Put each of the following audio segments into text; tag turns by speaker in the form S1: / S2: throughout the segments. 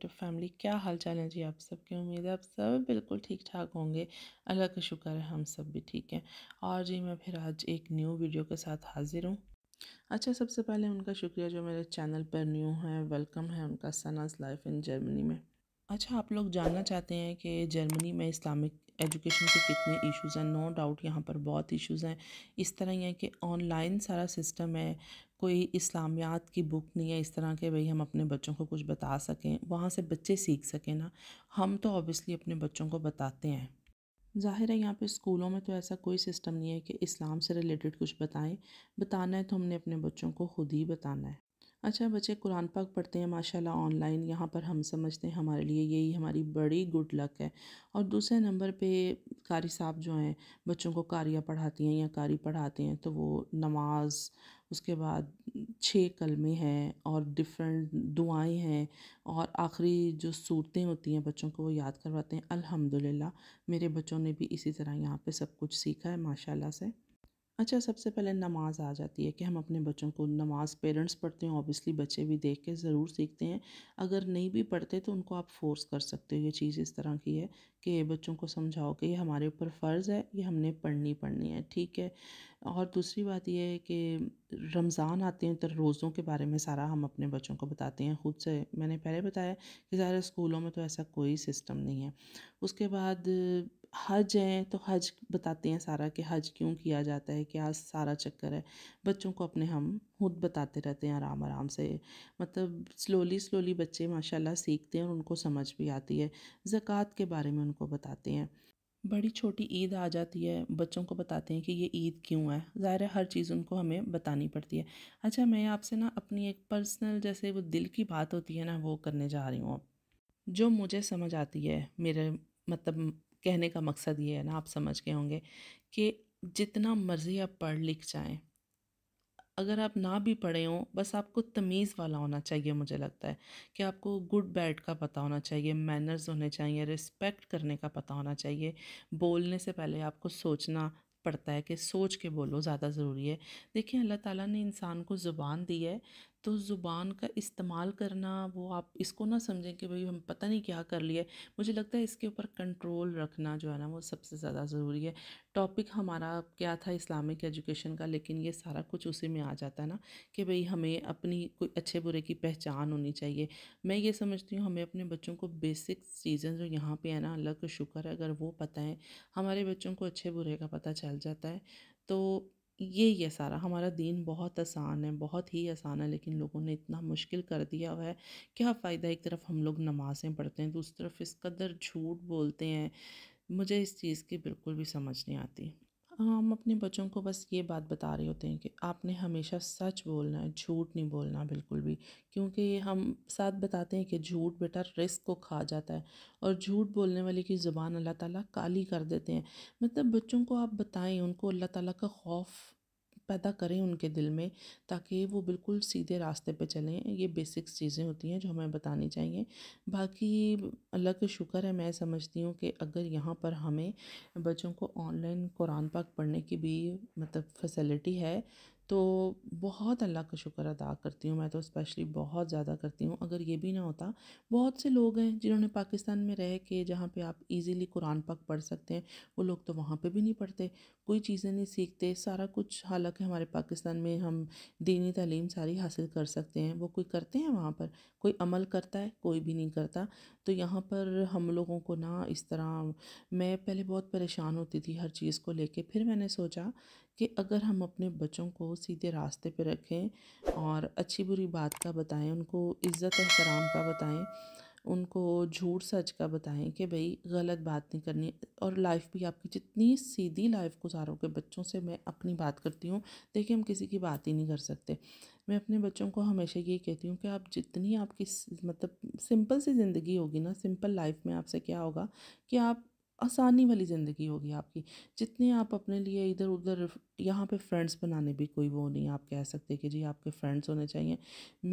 S1: creative family क्या हाल चाल है जी आप सबकी उम्मीद है आप सब बिल्कुल ठीक ठाक होंगे अल्लाह का शुक्र है हम सब भी ठीक हैं और जी मैं फिर आज एक न्यू वीडियो के साथ हाजिर हूँ अच्छा सबसे पहले उनका शुक्रिया जो मेरे चैनल पर न्यू हैं वेलकम है उनका सनाज लाइफ इन जर्मनी में अच्छा आप लोग जानना चाहते हैं कि जर्मनी में इस्लामिक एजुकेशन के कितने इश्यूज़ हैं नो डाउट यहाँ पर बहुत इश्यूज़ हैं इस तरह ही है कि ऑनलाइन सारा सिस्टम है कोई इस्लामियात की बुक नहीं है इस तरह के भाई हम अपने बच्चों को कुछ बता सकें वहाँ से बच्चे सीख सकें ना हम तो ऑब्वियसली अपने बच्चों को बताते हैं ज़ाहिर है यहाँ पे स्कूलों में तो ऐसा कोई सिस्टम नहीं है कि इस्लाम से रिलेटेड कुछ बताएं बताना है तो हमने अपने बच्चों को खुद ही बताना है अच्छा बच्चे कुरान पाक पढ़ते हैं माशाल्लाह ऑनलाइन यहाँ पर हम समझते हैं हमारे लिए यही हमारी बड़ी गुड लक है और दूसरे नंबर पे कारी साहब जो हैं बच्चों को कारियाँ पढ़ाती हैं या कारी पढ़ाते हैं तो वो नमाज़ उसके बाद छः कलमे हैं और डिफरेंट दुआएं हैं और आखिरी जो सूरतें होती हैं बच्चों को वो याद करवाते हैं अलहमदिल्ला मेरे बच्चों ने भी इसी तरह यहाँ पर सब कुछ सीखा है माशाला से अच्छा सबसे पहले नमाज़ आ जाती है कि हम अपने बच्चों को नमाज़ पेरेंट्स पढ़ते हैं ऑब्वियसली बच्चे भी देख के ज़रूर सीखते हैं अगर नहीं भी पढ़ते तो उनको आप फोर्स कर सकते हो ये चीज़ इस तरह की है कि बच्चों को समझाओ कि ये हमारे ऊपर फ़र्ज़ है ये हमने पढ़नी पढ़नी है ठीक है और दूसरी बात यह है कि रमज़ान आते हैं तो रोज़ों के बारे में सारा हम अपने बच्चों को बताते हैं ख़ुद से मैंने पहले बताया कि सारे स्कूलों में तो ऐसा कोई सिस्टम नहीं है उसके बाद हज है तो हज बताते हैं सारा कि हज क्यों किया जाता है क्या सारा चक्कर है बच्चों को अपने हम खुद बताते रहते हैं आराम आराम से मतलब स्लोली स्लोली बच्चे माशाल्लाह सीखते हैं और उनको समझ भी आती है ज़क़़त के बारे में उनको बताते हैं बड़ी छोटी ईद आ जाती है बच्चों को बताते हैं कि ये ईद क्यों है ज़ाहिर है हर चीज़ उनको हमें बतानी पड़ती है अच्छा मैं आपसे ना अपनी एक पर्सनल जैसे वो दिल की बात होती है ना वो करने जा रही हूँ अब जो मुझे समझ आती है मेरे मतलब कहने का मकसद ये है ना आप समझ गए होंगे कि जितना मर्ज़ी आप पढ़ लिख जाएं अगर आप ना भी पढ़े हों बस आपको तमीज़ वाला होना चाहिए मुझे लगता है कि आपको गुड बैड का पता होना चाहिए मैनर्स होने चाहिए रिस्पेक्ट करने का पता होना चाहिए बोलने से पहले आपको सोचना पड़ता है कि सोच के बोलो ज़्यादा ज़रूरी है देखिए अल्लाह ताला ने इंसान को ज़ुबान दी है तो ज़ुबान का इस्तेमाल करना वो आप इसको ना समझें कि भाई हम पता नहीं क्या कर लिए मुझे लगता है इसके ऊपर कंट्रोल रखना जो है ना वो सबसे ज़्यादा ज़रूरी है टॉपिक हमारा क्या था इस्लामिक एजुकेशन का लेकिन ये सारा कुछ उसी में आ जाता है ना कि भाई हमें अपनी कोई अच्छे बुरे की पहचान होनी चाहिए मैं ये समझती हूँ हमें अपने बच्चों को बेसिक चीज़ें जो यहाँ पर है ना अल्लाह का शुक्र है अगर वो पता है हमारे बच्चों को अच्छे बुरे का पता चल जाता है तो ये ये सारा हमारा दीन बहुत आसान है बहुत ही आसान है लेकिन लोगों ने इतना मुश्किल कर दिया हुआ है क्या फ़ायदा एक तरफ हम लोग नमाज़ें पढ़ते हैं दूसरी तरफ इस कदर झूठ बोलते हैं मुझे इस चीज़ की बिल्कुल भी समझ नहीं आती हम अपने बच्चों को बस ये बात बता रहे होते हैं कि आपने हमेशा सच बोलना है झूठ नहीं बोलना बिल्कुल भी क्योंकि हम साथ बताते हैं कि झूठ बेटा रिस्क को खा जाता है और झूठ बोलने वाले की ज़ुबान अल्लाह ताला काली कर देते हैं मतलब बच्चों को आप बताएं उनको अल्लाह ताला का खौफ पैदा करें उनके दिल में ताकि वो बिल्कुल सीधे रास्ते पे चलें ये बेसिक्स चीज़ें होती हैं जो हमें बतानी चाहिए बाकी अल्लाह का शुक्र है मैं समझती हूँ कि अगर यहाँ पर हमें बच्चों को ऑनलाइन कुरान पाक पढ़ने की भी मतलब फैसिलिटी है तो बहुत अल्लाह का शुक्र अदा करती हूँ मैं तो स्पेशली बहुत ज़्यादा करती हूँ अगर ये भी ना होता बहुत से लोग हैं जिन्होंने पाकिस्तान में रह के जहाँ पे आप इजीली कुरान पाक पढ़ सकते हैं वो लोग तो वहाँ पे भी नहीं पढ़ते कोई चीज़ें नहीं सीखते सारा कुछ हालांकि हमारे पाकिस्तान में हम दीनी तलीम सारी हासिल कर सकते हैं वो कोई करते हैं वहाँ पर कोई अमल करता है कोई भी नहीं करता तो यहाँ पर हम लोगों को ना इस तरह मैं पहले बहुत परेशान होती थी हर चीज़ को लेके फिर मैंने सोचा कि अगर हम अपने बच्चों को सीधे रास्ते पे रखें और अच्छी बुरी बात का बताएं उनको इज़्ज़त एहतराम का बताएं उनको झूठ सच का बताएं कि भाई गलत बात नहीं करनी और लाइफ भी आपकी जितनी सीधी लाइफ के बच्चों से मैं अपनी बात करती हूँ देखिए हम किसी की बात ही नहीं कर सकते मैं अपने बच्चों को हमेशा ये कहती हूँ कि आप जितनी आपकी मतलब सिंपल सी ज़िंदगी होगी ना सिंपल लाइफ में आपसे क्या होगा कि आप आसानी वाली ज़िंदगी होगी आपकी जितनी आप अपने लिए इधर उधर यहाँ पे फ्रेंड्स बनाने भी कोई वो नहीं आप कह सकते कि जी आपके फ्रेंड्स होने चाहिए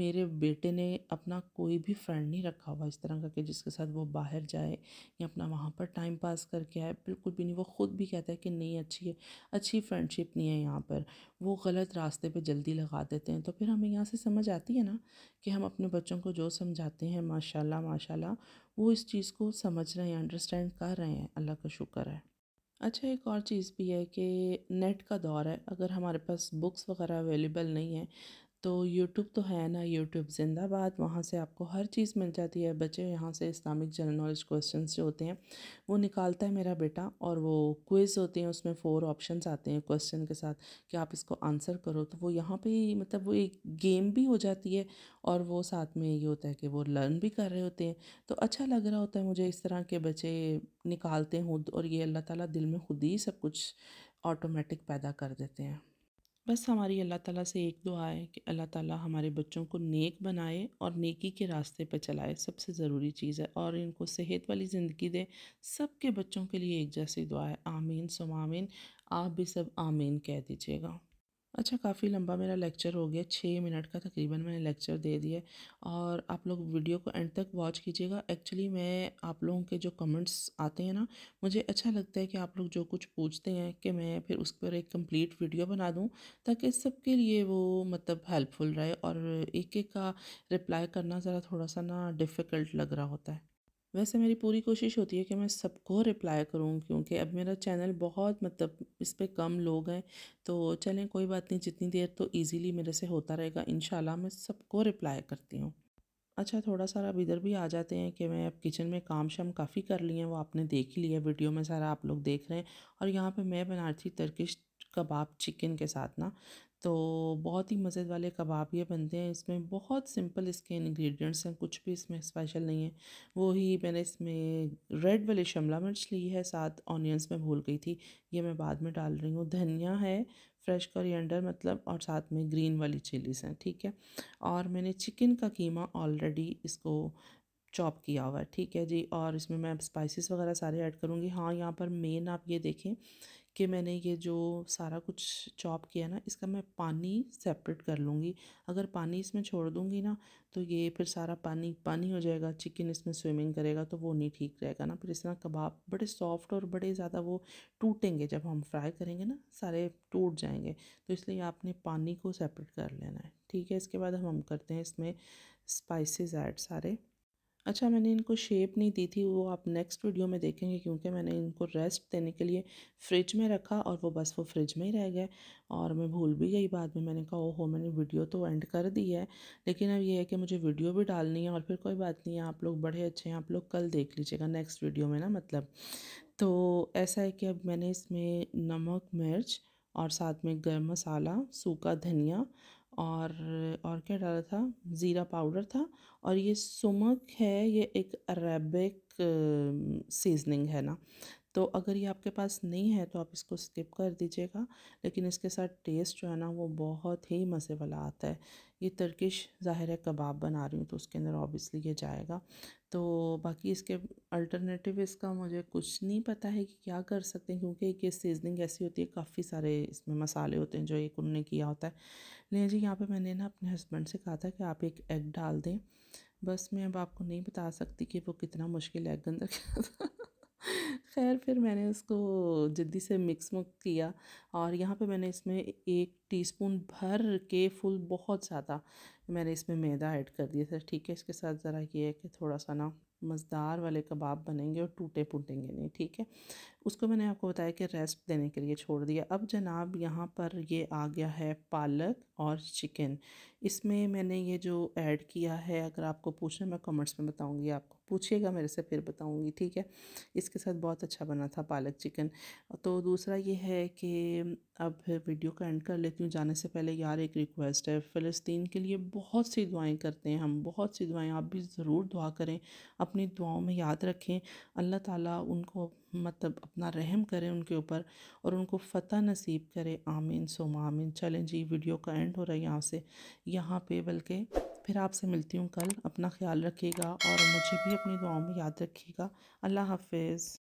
S1: मेरे बेटे ने अपना कोई भी फ्रेंड नहीं रखा हुआ इस तरह का कि जिसके साथ वो बाहर जाए या अपना वहाँ पर टाइम पास करके आए बिल्कुल भी नहीं वो ख़ुद भी कहता है कि नहीं अच्छी है अच्छी फ्रेंडशिप नहीं है यहाँ पर वो गलत रास्ते पर जल्दी लगा देते हैं तो फिर हमें यहाँ से समझ आती है ना कि हम अपने बच्चों को जो समझाते हैं माशाला माशाला वो इस चीज़ को समझ रहे हैं अंडरस्टैंड कर रहे हैं अल्लाह का शुक्र है अच्छा एक और चीज़ भी है कि नेट का दौर है अगर हमारे पास बुक्स वगैरह अवेलेबल नहीं है तो यूट्यूब तो है ना यूट्यूब जिंदाबाद वहाँ से आपको हर चीज़ मिल जाती है बच्चे यहाँ से इस्लामिक जनरल नॉलेज क्वेश्चन जो होते हैं वो निकालता है मेरा बेटा और वो क्विज़ होते हैं उसमें फ़ोर ऑप्शन आते हैं क्वेश्चन के साथ कि आप इसको आंसर करो तो वो यहाँ पे मतलब वो एक गेम भी हो जाती है और वो साथ में ये होता है कि वो लर्न भी कर रहे होते हैं तो अच्छा लग रहा होता है मुझे इस तरह के बच्चे निकालते हैं और ये अल्लाह ताला दिल में खुद ही सब कुछ ऑटोमेटिक पैदा कर देते हैं बस हमारी अल्लाह ताला से एक दुआ है कि अल्लाह ताला हमारे बच्चों को नेक बनाए और नेकी के रास्ते पर चलाए सबसे ज़रूरी चीज़ है और इनको सेहत वाली ज़िंदगी दे सबके बच्चों के लिए एक जैसी दुआ है आमीन सुमामीन आप भी सब आमीन कह दीजिएगा अच्छा काफ़ी लंबा मेरा लेक्चर हो गया छः मिनट का तकरीबन मैंने लेक्चर दे दिया और आप लोग वीडियो को एंड तक वॉच कीजिएगा एक्चुअली मैं आप लोगों के जो कमेंट्स आते हैं ना मुझे अच्छा लगता है कि आप लोग जो कुछ पूछते हैं कि मैं फिर उस पर एक कंप्लीट वीडियो बना दूं ताकि सबके लिए वो मतलब हेल्पफुल रहे और एक एक का रिप्लाई करना ज़रा थोड़ा सा ना डिफ़िकल्ट लग रहा होता है वैसे मेरी पूरी कोशिश होती है कि मैं सबको रिप्लाई करूं क्योंकि अब मेरा चैनल बहुत मतलब इस पर कम लोग हैं तो चलें कोई बात नहीं जितनी देर तो ईज़िली मेरे से होता रहेगा इन मैं सबको रिप्लाई करती हूँ अच्छा थोड़ा सा अब इधर भी आ जाते हैं कि मैं अब किचन में काम शाम काफ़ी कर लिए हैं वो आपने देख ही लिया वीडियो में सारा आप लोग देख रहे हैं और यहाँ पे मैं बना रही थी तर्किश कबाब चिकन के साथ ना तो बहुत ही मज़े वाले कबाब ये बनते हैं इसमें बहुत सिंपल इसके इंग्रेडिएंट्स हैं कुछ भी इसमें स्पेशल नहीं है वो ही मैंने इसमें रेड वाली शिमला मिर्च ली है साथ ऑनियंस में भूल गई थी ये मैं बाद में डाल रही हूँ धनिया है फ्रेश कोरिएंडर मतलब और साथ में ग्रीन वाली चिलीज़ हैं ठीक है और मैंने चिकन का कीमा ऑलरेडी इसको चॉप किया हुआ है ठीक है जी और इसमें मैं स्पाइसेस वगैरह सारे ऐड करूँगी हाँ यहाँ पर मेन आप ये देखें कि मैंने ये जो सारा कुछ चॉप किया ना इसका मैं पानी सेपरेट कर लूँगी अगर पानी इसमें छोड़ दूँगी ना तो ये फिर सारा पानी पानी हो जाएगा चिकन इसमें स्विमिंग करेगा तो वो नहीं ठीक रहेगा ना फिर इस तरह कबाब बड़े सॉफ्ट और बड़े ज़्यादा वो टूटेंगे जब हम फ्राई करेंगे ना सारे टूट जाएंगे तो इसलिए आपने पानी को सेपरेट कर लेना है ठीक है इसके बाद हम करते हैं इसमें स्पाइसेस ऐड सारे अच्छा मैंने इनको शेप नहीं दी थी वो आप नेक्स्ट वीडियो में देखेंगे क्योंकि मैंने इनको रेस्ट देने के लिए फ्रिज में रखा और वो बस वो फ्रिज में ही रह गए और मैं भूल भी गई बाद में मैंने कहा हो मैंने वीडियो तो एंड कर दी है लेकिन अब ये है कि मुझे वीडियो भी डालनी है और फिर कोई बात नहीं है आप लोग बड़े अच्छे हैं आप लोग कल देख लीजिएगा नेक्स्ट वीडियो में ना मतलब तो ऐसा है कि अब मैंने इसमें नमक मिर्च और साथ में गर्म मसाला सूखा धनिया और और क्या डाला था ज़ीरा पाउडर था और ये सुमक है ये एक अरेबिक सीजनिंग है ना तो अगर ये आपके पास नहीं है तो आप इसको स्किप कर दीजिएगा लेकिन इसके साथ टेस्ट जो है ना वो बहुत ही मज़े वाला आता है ये तुर्किश ज़ाहिर है कबाब बना रही हूँ तो उसके अंदर ऑब्वियसली ये जाएगा तो बाकी इसके अल्टरनेटिव इसका मुझे कुछ नहीं पता है कि क्या कर सकते हैं क्योंकि एक ये सीजनिंग ऐसी होती है काफ़ी सारे इसमें मसाले होते हैं जो एक उनने किया होता है लेकिन जी यहाँ पे मैंने ना अपने हस्बैंड से कहा था कि आप एक एग डाल दें बस मैं अब आपको नहीं बता सकती कि वो कितना मुश्किल एग अंदर क्या था खैर फिर मैंने उसको जल्दी से मिक्स मुक्स किया और यहाँ पे मैंने इसमें एक टीस्पून भर के फुल बहुत ज़्यादा मैंने इसमें मैदा ऐड कर दिया था ठीक है इसके साथ ज़रा ये है कि थोड़ा सा ना मज़ेदार वाले कबाब बनेंगे और टूटे फूटेंगे नहीं ठीक है उसको मैंने आपको बताया कि रेस्ट देने के लिए छोड़ दिया अब जनाब यहाँ पर ये आ गया है पालक और चिकन इसमें मैंने ये जो ऐड किया है अगर आपको पूछना मैं कमेंट्स में बताऊँगी आपको पूछिएगा मेरे से फिर बताऊँगी ठीक है इसके साथ बहुत अच्छा बना था पालक चिकन तो दूसरा ये है कि अब वीडियो का एंड कर लेती हूँ जाने से पहले यार एक रिक्वेस्ट है फ़लस्तीन के लिए बहुत सी दुआएँ करते हैं हम बहुत सी दुआएँ आप भी ज़रूर दुआ करें अपनी दुआओं में याद रखें अल्लाह ताला उनको मतलब अपना रहम करें उनके ऊपर और उनको फ़तह नसीब करें आमीन सोम आमीन चलें जी वीडियो का एंड हो रहा है यहाँ से यहाँ पे बल्कि फिर आपसे मिलती हूँ कल अपना ख्याल रखिएगा और मुझे भी अपनी दुआओं में याद रखिएगा अल्लाह हाफिज़